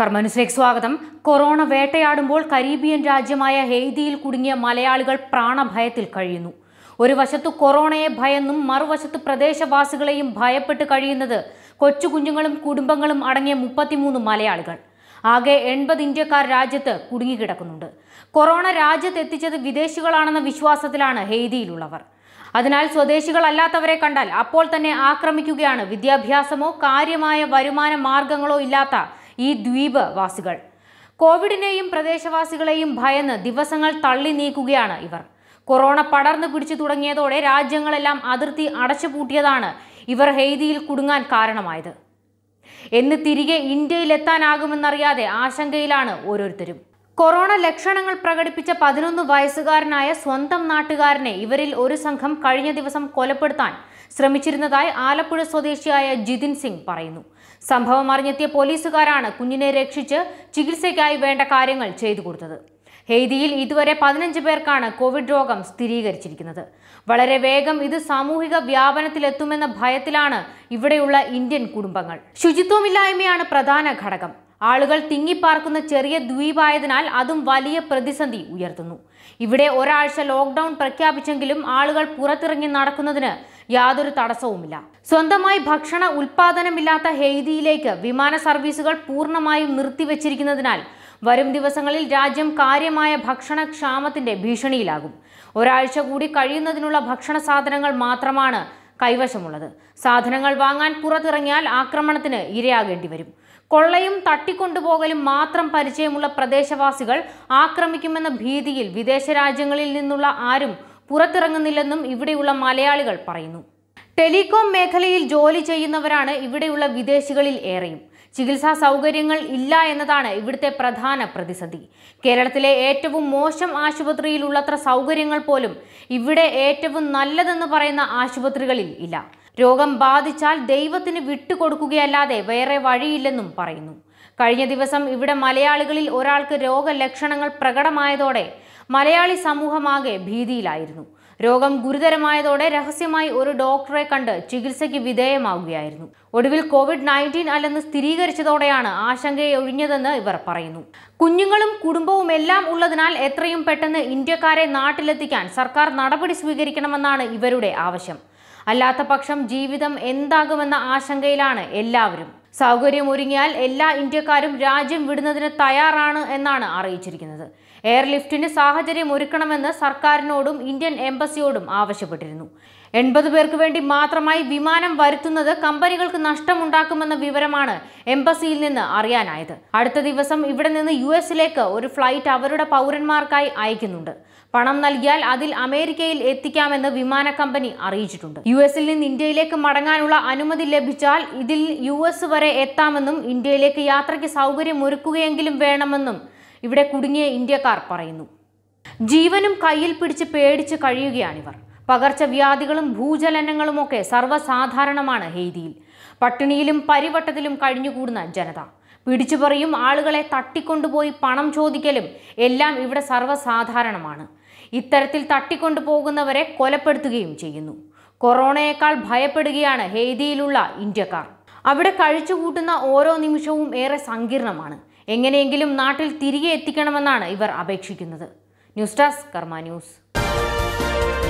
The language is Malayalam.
കർമ്മനുസിലേക്ക് സ്വാഗതം കൊറോണ വേട്ടയാടുമ്പോൾ കരീബിയൻ രാജ്യമായ ഹെയ്തിയിൽ കുടുങ്ങിയ മലയാളികൾ പ്രാണഭയത്തിൽ കഴിയുന്നു ഒരു വശത്ത് കൊറോണയെ ഭയന്നും മറുവശത്ത് പ്രദേശവാസികളെയും ഭയപ്പെട്ട് കഴിയുന്നത് കൊച്ചുകുഞ്ഞുങ്ങളും കുടുംബങ്ങളും അടങ്ങിയ മുപ്പത്തിമൂന്ന് മലയാളികൾ ആകെ എൺപത് ഇന്ത്യക്കാർ രാജ്യത്ത് കുടുങ്ങിക്കിടക്കുന്നുണ്ട് കൊറോണ രാജ്യത്ത് എത്തിച്ചത് വിദേശികളാണെന്ന വിശ്വാസത്തിലാണ് ഹെയ്തിയിലുള്ളവർ അതിനാൽ സ്വദേശികളല്ലാത്തവരെ കണ്ടാൽ അപ്പോൾ തന്നെ ആക്രമിക്കുകയാണ് വിദ്യാഭ്യാസമോ കാര്യമായ വരുമാന മാർഗങ്ങളോ ഇല്ലാത്ത ഈ ദ്വീപ് കോവിഡിനെയും പ്രദേശവാസികളെയും ഭയന്ന് ദിവസങ്ങൾ തള്ളി നീക്കുകയാണ് ഇവർ കൊറോണ പടർന്നു പിടിച്ചു തുടങ്ങിയതോടെ രാജ്യങ്ങളെല്ലാം അതിർത്തി അടച്ചുപൂട്ടിയതാണ് ഇവർ ഹെയ്തിയിൽ കുടുങ്ങാൻ കാരണമായത് എന്ന് തിരികെ ഇന്ത്യയിലെത്താനാകുമെന്നറിയാതെ ആശങ്കയിലാണ് ഓരോരുത്തരും കൊറോണ ലക്ഷണങ്ങൾ പ്രകടിപ്പിച്ച പതിനൊന്ന് വയസ്സുകാരനായ സ്വന്തം നാട്ടുകാരനെ ഇവരിൽ ഒരു സംഘം കഴിഞ്ഞ ദിവസം കൊലപ്പെടുത്താൻ ശ്രമിച്ചിരുന്നതായി ആലപ്പുഴ സ്വദേശിയായ ജിതിൻ സിംഗ് പറയുന്നു സംഭവം അറിഞ്ഞെത്തിയ പോലീസുകാരാണ് കുഞ്ഞിനെ രക്ഷിച്ച് ചികിത്സയ്ക്കായി വേണ്ട കാര്യങ്ങൾ ചെയ്തു കൊടുത്തത് ഹെയ്തിയിൽ ഇതുവരെ പതിനഞ്ച് പേർക്കാണ് കോവിഡ് രോഗം സ്ഥിരീകരിച്ചിരിക്കുന്നത് വളരെ വേഗം ഇത് സാമൂഹിക വ്യാപനത്തിലെത്തുമെന്ന ഭയത്തിലാണ് ഇവിടെയുള്ള ഇന്ത്യൻ കുടുംബങ്ങൾ ശുചിത്വമില്ലായ്മയാണ് പ്രധാന ഘടകം ആളുകൾ തിങ്ങിപ്പാർക്കുന്ന ചെറിയ ദ്വീപായതിനാൽ അതും വലിയ പ്രതിസന്ധി ഉയർത്തുന്നു ഇവിടെ ഒരാഴ്ച ലോക്ക്ഡൌൺ പ്രഖ്യാപിച്ചെങ്കിലും ആളുകൾ പുറത്തിറങ്ങി നടക്കുന്നതിന് യാതൊരു തടസ്സവുമില്ല സ്വന്തമായി ഭക്ഷണ ഉൽപാദനമില്ലാത്ത ഹെയ്തിയിലേക്ക് വിമാന സർവീസുകൾ പൂർണ്ണമായും നിർത്തിവച്ചിരിക്കുന്നതിനാൽ വരും ദിവസങ്ങളിൽ രാജ്യം കാര്യമായ ഭക്ഷണക്ഷാമത്തിന്റെ ഭീഷണിയിലാകും ഒരാഴ്ച കൂടി കഴിയുന്നതിനുള്ള ഭക്ഷണ സാധനങ്ങൾ മാത്രമാണ് കൈവശമുള്ളത് സാധനങ്ങൾ വാങ്ങാൻ പുറത്തിറങ്ങിയാൽ ആക്രമണത്തിന് ഇരയാകേണ്ടി വരും കൊള്ളയും തട്ടിക്കൊണ്ടുപോകലും മാത്രം പരിചയമുള്ള പ്രദേശവാസികൾ ആക്രമിക്കുമെന്ന ഭീതിയിൽ വിദേശ രാജ്യങ്ങളിൽ നിന്നുള്ള ആരും പുറത്തിറങ്ങുന്നില്ലെന്നും ഇവിടെയുള്ള മലയാളികൾ പറയുന്നു ടെലികോം മേഖലയിൽ ജോലി ചെയ്യുന്നവരാണ് ഇവിടെയുള്ള വിദേശികളിൽ ഏറെയും ചികിത്സാ സൗകര്യങ്ങൾ ഇല്ല എന്നതാണ് ഇവിടുത്തെ പ്രധാന പ്രതിസന്ധി കേരളത്തിലെ ഏറ്റവും മോശം ആശുപത്രിയിലുള്ളത്ര സൗകര്യങ്ങൾ പോലും ഇവിടെ ഏറ്റവും നല്ലതെന്ന് പറയുന്ന ആശുപത്രികളിൽ ഇല്ല രോഗം ബാധിച്ചാൽ ദൈവത്തിന് വിട്ടുകൊടുക്കുകയല്ലാതെ വേറെ വഴിയില്ലെന്നും പറയുന്നു കഴിഞ്ഞ ദിവസം ഇവിടെ മലയാളികളിൽ ഒരാൾക്ക് രോഗലക്ഷണങ്ങൾ പ്രകടമായതോടെ മലയാളി സമൂഹമാകെ ഭീതിയിലായിരുന്നു രോഗം ഗുരുതരമായതോടെ രഹസ്യമായി ഒരു ഡോക്ടറെ കണ്ട് ചികിത്സയ്ക്ക് വിധേയമാവുകയായിരുന്നു ഒടുവിൽ കോവിഡ് നയൻറ്റീൻ അല്ലെന്ന് സ്ഥിരീകരിച്ചതോടെയാണ് ആശങ്കയെ ഒഴിഞ്ഞതെന്ന് ഇവർ പറയുന്നു കുഞ്ഞുങ്ങളും കുടുംബവും എല്ലാം ഉള്ളതിനാൽ എത്രയും പെട്ടെന്ന് ഇന്ത്യക്കാരെ നാട്ടിലെത്തിക്കാൻ സർക്കാർ നടപടി സ്വീകരിക്കണമെന്നാണ് ഇവരുടെ ആവശ്യം അല്ലാത്ത പക്ഷം ജീവിതം എന്താകുമെന്ന ആശങ്കയിലാണ് എല്ലാവരും സൗകര്യം ഒരുങ്ങിയാൽ എല്ലാ ഇന്ത്യക്കാരും രാജ്യം വിടുന്നതിന് തയ്യാറാണ് എന്നാണ് അറിയിച്ചിരിക്കുന്നത് എയർലിഫ്റ്റിന് സാഹചര്യം ഒരുക്കണമെന്ന് സർക്കാരിനോടും ഇന്ത്യൻ എംബസിയോടും ആവശ്യപ്പെട്ടിരുന്നു എൺപത് പേർക്ക് വേണ്ടി മാത്രമായി വിമാനം വരുത്തുന്നത് കമ്പനികൾക്ക് നഷ്ടമുണ്ടാക്കുമെന്ന വിവരമാണ് എംബസിയിൽ നിന്ന് അറിയാനായത് അടുത്ത ദിവസം ഇവിടെ നിന്ന് യു എസിലേക്ക് ഒരു ഫ്ലൈറ്റ് അവരുടെ പൗരന്മാർക്കായി അയക്കുന്നുണ്ട് പണം നൽകിയാൽ അതിൽ അമേരിക്കയിൽ എത്തിക്കാമെന്ന് വിമാന കമ്പനി അറിയിച്ചിട്ടുണ്ട് യു എസിൽ നിന്ന് ഇന്ത്യയിലേക്ക് മടങ്ങാനുള്ള അനുമതി ലഭിച്ചാൽ ഇതിൽ യു വരെ എത്താമെന്നും ഇന്ത്യയിലേക്ക് യാത്രയ്ക്ക് സൗകര്യമൊരുക്കുകയെങ്കിലും വേണമെന്നും ഇവിടെ കുടുങ്ങിയ ഇന്ത്യക്കാർ പറയുന്നു ജീവനും കയ്യിൽ പിടിച്ച് പേടിച്ച് കഴിയുകയാണിവർ പകർച്ചവ്യാധികളും ഭൂചലനങ്ങളുമൊക്കെ സർവ്വസാധാരണമാണ് ഹെയ്തിയിൽ പട്ടിണിയിലും പരിവട്ടത്തിലും കഴിഞ്ഞുകൂടുന്ന ജനത പറയും ആളുകളെ തട്ടിക്കൊണ്ടുപോയി പണം ചോദിക്കലും എല്ലാം ഇവിടെ സർവ്വസാധാരണമാണ് ഇത്തരത്തിൽ തട്ടിക്കൊണ്ടുപോകുന്നവരെ കൊലപ്പെടുത്തുകയും ചെയ്യുന്നു കൊറോണയേക്കാൾ ഭയപ്പെടുകയാണ് ഹെയ്തിയിലുള്ള ഇന്ത്യക്കാർ അവിടെ കഴിച്ചുകൂട്ടുന്ന ഓരോ നിമിഷവും ഏറെ സങ്കീർണമാണ് എങ്ങനെയെങ്കിലും നാട്ടിൽ തിരികെ എത്തിക്കണമെന്നാണ് ഇവർ അപേക്ഷിക്കുന്നത് ന്യൂസ് ഡെസ്ക് കർമ്മ ന്യൂസ്